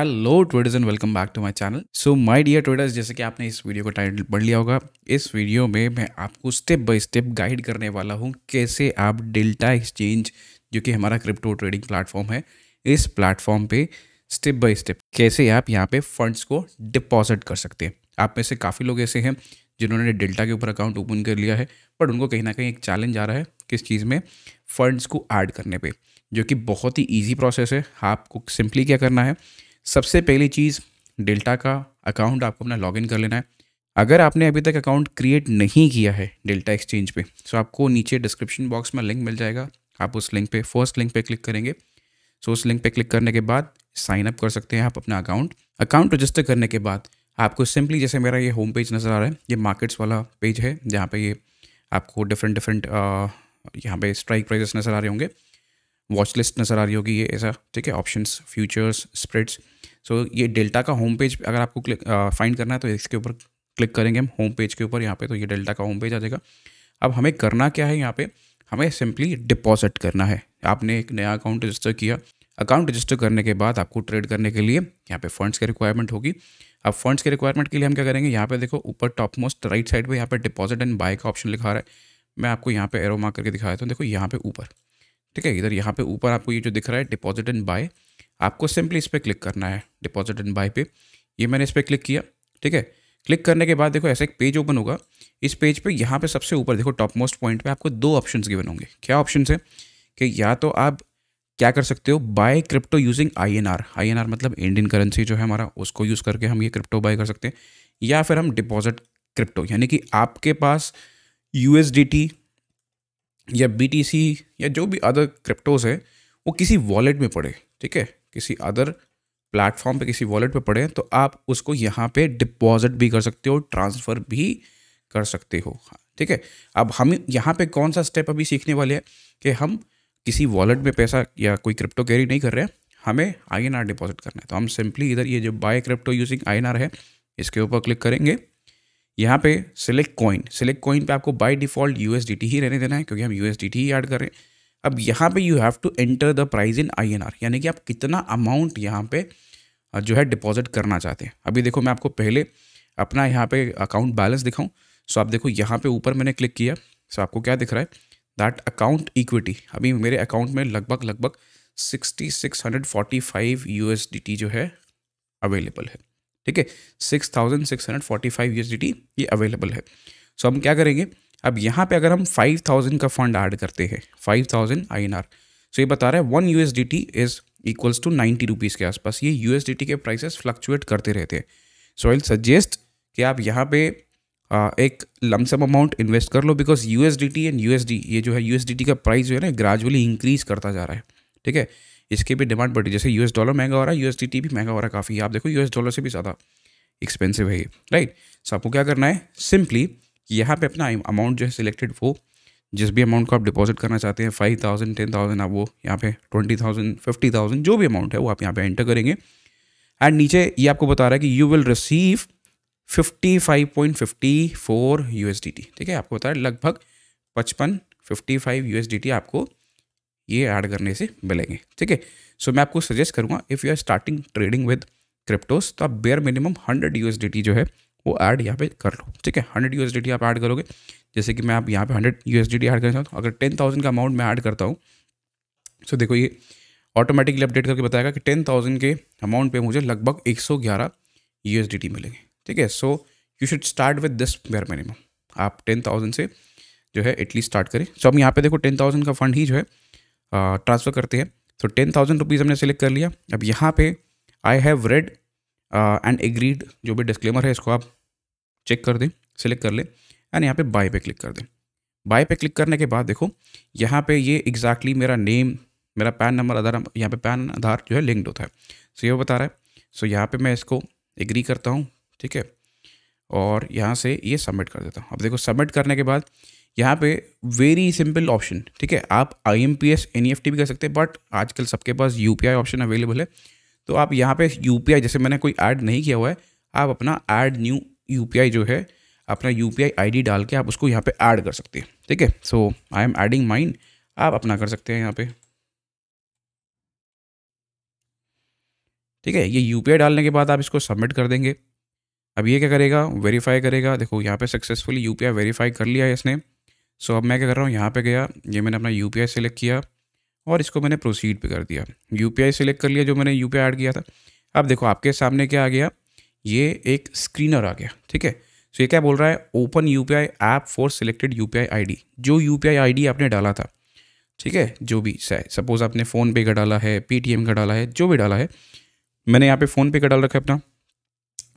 hello traders and welcome back to my channel so my dear traders जैसे कि आपने इस वीडियो का टाइटल पढ़ लिया होगा इस वीडियो में मैं आपको स्टेप बाय स्टेप गाइड करने वाला हूं कैसे आप डेल्टा एक्सचेंज जो कि हमारा क्रिप्टो ट्रेडिंग प्लेटफॉर्म है इस प्लेटफॉर्म पे स्टेप बाय स्टेप कैसे आप यहाँ पे फंड्स को डिपॉजिट कर सकते हैं आप में से काफ़ी लोग ऐसे हैं जिन्होंने डेल्टा के ऊपर अकाउंट ओपन कर लिया है बट उनको कहीं ना कहीं एक चैलेंज आ रहा है किस चीज़ में फंड्स को ऐड करने पर जो कि बहुत ही ईजी प्रोसेस है आपको सिंपली क्या करना है सबसे पहली चीज़ डेल्टा का अकाउंट आपको अपना लॉगिन कर लेना है अगर आपने अभी तक अकाउंट क्रिएट नहीं किया है डेल्टा एक्सचेंज पे सो तो आपको नीचे डिस्क्रिप्शन बॉक्स में लिंक मिल जाएगा आप उस लिंक पे फर्स्ट लिंक पे क्लिक करेंगे सो उस लिंक पे क्लिक करने के बाद साइन अप कर सकते हैं आप अपना अकाउंट अकाउंट रजिस्टर करने के बाद आपको सिंपली जैसे मेरा ये होम पेज नज़र आ रहा है ये मार्केट्स वाला पेज है जहाँ पे ये आपको डिफरेंट डिफरेंट यहाँ पे स्ट्राइक प्राइजेस नज़र आ रहे होंगे वॉच लिस्ट नज़र आ रही होगी ये ऐसा ठीक है ऑप्शंस फ्यूचर्स स्प्रेड्स सो ये डेल्टा का होम पेज अगर आपको क्लिक फाइंड करना है तो इसके ऊपर क्लिक करेंगे हम होम पेज के ऊपर यहाँ पे तो ये डेल्टा का होम पेज आ जाएगा अब हमें करना क्या है यहाँ पे हमें सिंपली डिपॉजिट करना है आपने एक नया अकाउंट रजिस्टर किया अकाउंट रजिस्टर करने के बाद आपको ट्रेड करने के लिए यहाँ पे फंड्स की रिक्वायरमेंट होगी अब फंड्स के रिक्वायरमेंट के लिए हम क्या करेंगे यहाँ पे देखो ऊपर टॉप मोस्ट राइट साइड पे यहाँ पे डिपॉजिट एंड बाय का ऑप्शन लिखा रहा है मैं आपको यहाँ पे एरो मार्क करके दिखा देता हूँ देखो यहाँ पे ऊपर ठीक है इधर यहाँ पे ऊपर आपको ये जो दिख रहा है डिपॉजिट एंड बाय आपको सिंपली इस पर क्लिक करना है डिपॉजिट एंड बाय पे ये मैंने इस पर क्लिक किया ठीक है क्लिक करने के बाद देखो ऐसा एक पेज ओपन होगा इस पेज पे यहाँ पे सबसे ऊपर देखो टॉप मोस्ट पॉइंट पे आपको दो ऑप्शंस गिवन होंगे क्या ऑप्शन है कि या तो आप क्या कर सकते हो buy crypto using I N R I N R मतलब इंडियन करेंसी जो है हमारा उसको यूज़ करके हम ये क्रिप्टो बाय कर सकते हैं या फिर हम डिपॉजिट क्रिप्टो यानी कि आपके पास यू एस डी टी या बी या जो भी अदर क्रिप्टोज हैं वो किसी वॉलेट में पड़े ठीक है किसी अदर प्लेटफॉर्म पे किसी वॉलेट पे पड़े तो आप उसको यहाँ पे डिपॉजिट भी कर सकते हो ट्रांसफ़र भी कर सकते हो हाँ, ठीक है अब हम यहाँ पे कौन सा स्टेप अभी सीखने वाले हैं कि हम किसी वॉलेट में पैसा या कोई क्रिप्टो कैरी नहीं कर रहे हैं हमें आई डिपॉजिट करना है तो हम सिंपली इधर ये जो बाय क्रिप्टो यूजिंग आई है इसके ऊपर क्लिक करेंगे यहाँ पे सिलेक्ट कॉइन सिलेक्ट कॉइन पे आपको बाय डिफॉल्ट यू ही रहने देना है क्योंकि हम टी ही ऐड कर रहे हैं अब यहाँ पे you have to enter the price INR यानी कि आप कितना अमाउंट यहाँ पे जो है डिपॉजिट करना चाहते हैं अभी देखो मैं आपको पहले अपना यहाँ पे अकाउंट बैलेंस दिखाऊँ सो आप देखो यहाँ पे ऊपर मैंने क्लिक किया सो आपको क्या दिख रहा है दैट अकाउंट इक्विटी अभी मेरे अकाउंट में लगभग लगभग sixty six hundred forty five U जो है अवेलेबल है ठीक है six thousand six hundred forty five U S D T ये अवेलेबल है सो हम क्या करेंगे अब यहाँ पे अगर हम फाइव थाउजेंड का फंड ऐड करते हैं five thousand I N R so ये बता रहा है one U S D T is equals to ninety rupees के आसपास ये यू एस डी टी के प्राइसेस फ्लक्चुएट करते रहते हैं सो आई सजेस्ट कि आप यहाँ पे एक लमसम अमाउंट इन्वेस्ट कर लो because U S D T and U S D ये जो है यू एस डी टी का प्राइस जो है ना ग्रेजुअली इंक्रीज करता जा रहा है ठीक है इसकी भी डिमांड बढ़ी जैसे यूएस डॉलर महंगा हो रहा है यूएस भी महंगा हो रहा है काफ़ी आप देखो यूएस डॉलर से भी ज़्यादा एक्सपेंसिव है ये राइट सो आपको क्या करना है सिंपली यहाँ पे अपना अमाउंट जो है सिलेक्टेड वो जिस भी अमाउंट को आप डिपॉजिट करना चाहते हैं फाइव थाउजेंड टेन थाउजेंड आप वो यहाँ पे ट्वेंटी थाउजेंड फिफ्टी थाउजेंड जो भी अमाउंट है वो आप यहाँ पे एंटर करेंगे एंड नीचे ये आपको बता रहा है कि you will receive fifty five point fifty four U ठीक है आपको बता रहा है लगभग पचपन फिफ्टी फाइव यू आपको ये ऐड करने से मिलेंगे ठीक है सो मैं आपको सजेस्ट करूँगा if you are starting trading with cryptos तो आप बेयर मिनिमम हंड्रेड यू जो है वो ऐड यहाँ पे कर लो ठीक है हंड्रेड यू आप ऐड करोगे जैसे कि मैं आप यहाँ पे हंड्रेड यू एस ऐड करना चाहता हूँ अगर टेन थाउजेंड का अमाउंट मैं ऐड करता हूँ सो देखो ये ऑटोमेटिकली अपडेट करके बताएगा कि टेन थाउजेंड के अमाउंट पे मुझे लगभग एक सौ ग्यारह यू एस डी मिलेंगे ठीक है so you should start with this bare minimum आप टेन थाउजेंड से जो है इटली स्टार्ट करें सो so, यहाँ पे देखो टेन थाउजेंड का फंड ही जो है ट्रांसफ़र करते हैं तो टेन थाउजेंड रुपीज़ हमने सेलेक्ट कर लिया अब यहाँ पे I have read and agreed जो भी डिस्क्लेमर है इसको आप चेक कर दें सेलेक्ट कर लें एंड यहाँ पे बाय पे क्लिक कर दें बाय पे क्लिक करने के बाद देखो यहाँ पे ये एग्जैक्टली exactly मेरा नेम मेरा पैन नंबर आधार यहाँ पे पैन आधार जो है लिंक्ड होता है सो ये बता रहा है सो यहाँ पे मैं इसको एग्री करता हूँ ठीक है और यहाँ से ये सबमिट कर देता हूँ अब देखो सबमिट करने के बाद यहाँ पे वेरी सिंपल ऑप्शन ठीक है आप I M P S N E F T भी कर सकते हैं बट आजकल सबके पास U P I option available है तो आप यहाँ पे यू पी आई जैसे मैंने कोई ऐड नहीं किया हुआ है आप अपना add new U P I जो है अपना U P I I D डाल के आप उसको यहाँ पे ऐड कर सकते हैं ठीक है so I am adding mind आप अपना कर सकते हैं यहाँ पे ठीक है ये यू पी आई डालने के बाद आप इसको सबमिट कर देंगे अब ये क्या करेगा वेरीफाई करेगा देखो यहाँ पे सक्सेसफुली यू वेरीफाई कर लिया है इसने सो अब मैं क्या कर रहा हूँ यहाँ पे गया ये मैंने अपना यू सेलेक्ट किया और इसको मैंने प्रोसीड पे कर दिया यू सेलेक्ट कर लिया जो मैंने यू ऐड किया था अब देखो आपके सामने क्या आ गया ये एक स्क्रीनर आ गया ठीक है सो ये क्या बोल रहा है open U P I app for selected U P I I D जो U P I I D आपने डाला था ठीक है जो भी सपोज आपने फ़ोनपे का डाला है पेटीएम का डाला है जो भी डाला है मैंने यहाँ पे फ़ोनपे का डाल रखा है अपना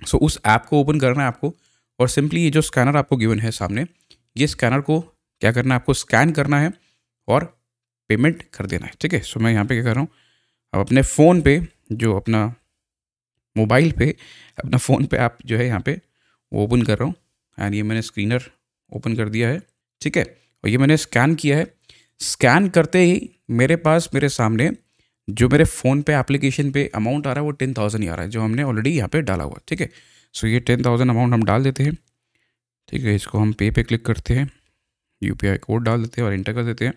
सो so, उस ऐप को ओपन करना है आपको और सिंपली ये जो स्कैनर आपको गिवन है सामने ये स्कैनर को क्या करना है आपको स्कैन करना है और पेमेंट कर देना है ठीक है सो मैं यहाँ पे क्या कर रहा हूँ अब अपने फ़ोन पे जो अपना मोबाइल पे अपना फ़ोन पे आप जो है यहाँ पे वो ओपन कर रहा हूँ एंड ये मैंने स्क्रीनर ओपन कर दिया है ठीक है और ये मैंने स्कैन किया है स्कैन करते ही मेरे पास मेरे सामने जो मेरे फ़ोन पे एप्लीकेशन पे अमाउंट आ रहा है वो टेन थाउजेंड ही आ रहा है जो हमने ऑलरेडी यहाँ पे डाला हुआ ठीक है सो ये टेन थाउजेंड अमाउंट हम डाल देते हैं ठीक है इसको हम पे पे क्लिक करते हैं यू कोड डाल देते हैं और इंटर कर देते हैं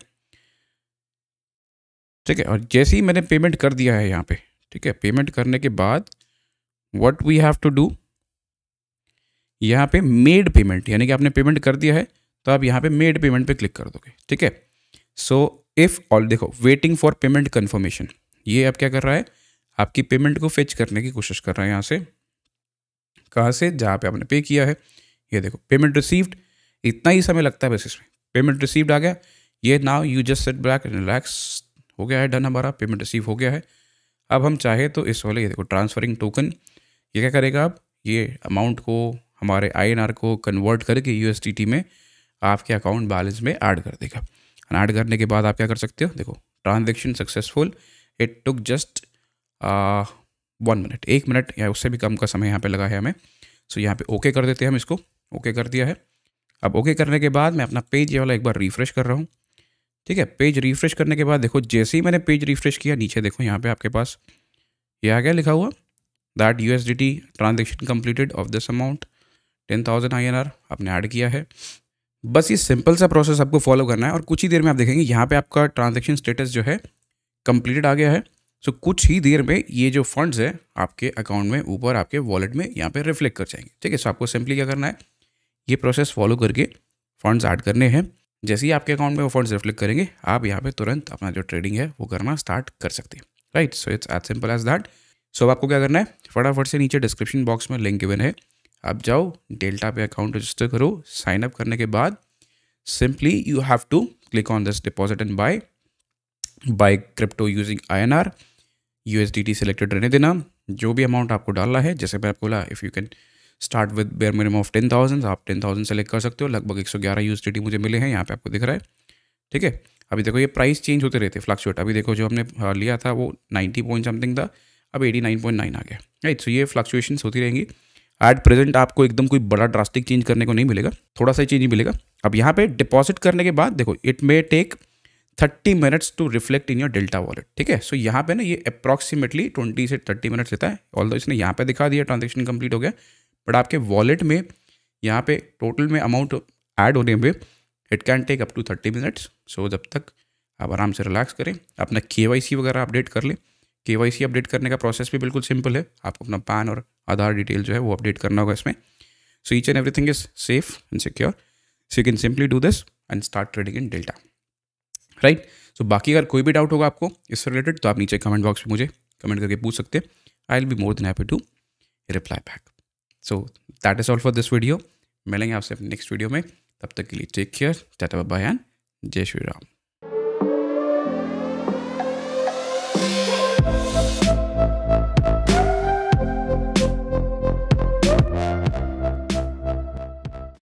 ठीक है और जैसे ही मैंने पेमेंट कर दिया है यहाँ पे ठीक है पेमेंट करने के बाद what we have to do यहाँ पे मेड पेमेंट यानी कि आपने पेमेंट कर दिया है तो आप यहाँ पे मेड पेमेंट पे क्लिक कर दोगे ठीक है सो इफ़ ऑल देखो वेटिंग फॉर पेमेंट कन्फर्मेशन ये आप क्या कर रहा है आपकी पेमेंट को फेच करने की कोशिश कर रहा है यहाँ से कहाँ से जहाँ पे आपने पे किया है ये देखो पेमेंट रिसीव्ड इतना ही समय लगता है बस इसमें पेमेंट रिसीव्ड आ गया ये now you just sit back relax हो गया है डन हमारा पेमेंट रिसीव हो गया है अब हम चाहे तो इस वाले ये देखो ट्रांसफरिंग टोकन ये क्या करेगा आप ये अमाउंट को हमारे आई को कन्वर्ट करके यू में आपके अकाउंट बैलेंस में ऐड कर देगा ऐड करने के बाद आप क्या कर सकते हो देखो transaction successful it took just one minute एक मिनट या उससे भी कम का समय यहाँ पे लगा है हमें सो so, यहाँ पे ओके कर देते हैं हम इसको ओके कर दिया है अब ओके okay करने के बाद मैं अपना पेज ये वाला एक बार रिफ्रेश कर रहा हूँ ठीक है पेज रिफ्रेश करने के बाद देखो जैसे ही मैंने पेज रिफ्रेश किया नीचे देखो यहाँ पे आपके पास ये आ गया लिखा हुआ that U S D T transaction completed of this amount ten thousand I N R आपने ऐड किया है बस ये सिंपल सा प्रोसेस आपको फॉलो करना है और कुछ ही देर में आप देखेंगे यहाँ पे आपका ट्रांजेक्शन स्टेटस जो है कम्प्लीटेड आ गया है सो so, कुछ ही देर में ये जो फंड्स है आपके अकाउंट में ऊपर आपके वॉलेट में यहाँ पे रिफ्लेक्ट कर जाएंगे ठीक है सो आपको सिंपली क्या करना है ये प्रोसेस फॉलो करके फंड्स ऐड करने हैं जैसे ही आपके अकाउंट में वो फंड्स रिफ्लेक्ट करेंगे आप यहाँ पे तुरंत अपना जो ट्रेडिंग है वो करना स्टार्ट कर सकते हैं right so it's as simple as that so अब आपको क्या करना है फटाफट से नीचे डिस्क्रिप्शन बॉक्स में लिंक गिवन है आप जाओ डेल्टा पे अकाउंट रजिस्टर करो साइन अप करने के बाद simply you have to click on this deposit and buy buy crypto using I N R U S D T selected रहने देना जो भी अमाउंट आपको डालना है जैसे मैं आपको बोला if you can start with bare minimum of ten thousand आप टेन थाउजेंड सेलेक्ट कर सकते हो लगभग एक सौ ग्यारह यूएसडी मुझे मिले हैं यहाँ पे आपको दिख रहा है ठीक है अभी देखो ये प्राइस चेंज होते रहते फ्लक्चुएट अभी देखो जो हमने हाँ, लिया था वो नाइन्टी पॉइंट समथिंग था अब एटी नाइन पॉइंट नाइन आ गया राइट सो ये फ्लक्चुएशन होती रहेंगी एट प्रेजेंट आपको एकदम कोई बड़ा ड्रास्टिक चेंज करने को नहीं मिलेगा थोड़ा सा ही चेंज मिलेगा अब यहाँ पे डिपॉजिट करने के बाद देखो it may take thirty minutes to reflect in your Delta wallet ठीक है सो यहाँ पे ना ये अप्रॉक्सीमेटली ट्वेंटी से थर्टी मिनट्स रहता है ऑल इसने यहाँ पे दिखा दिया ट्रांजेक्शन कंप्लीट हो गया बट आपके वॉलेट में यहाँ पे टोटल में अमाउंट ऐड होने में it can take up to thirty minutes so जब तक आप आराम से रिलैक्स करें अपना के वगैरह अपडेट कर लें के अपडेट करने का प्रोसेस भी बिल्कुल सिंपल है आपको अपना पैन और आधार डिटेल जो है वो अपडेट करना होगा इसमें so each and everything is safe and secure so you can simply do this and start trading in Delta right so बाकी अगर कोई भी डाउट होगा आपको इससे रिलेटेड तो आप नीचे कमेंट बॉक्स में मुझे कमेंट करके पूछ सकते हैं I will be more than happy to reply back so that is all for this video मिलेंगे आपसे अपने नेक्स्ट वीडियो में तब तक के लिए टेक केयर टाटा बाबा एंड जय श्री राम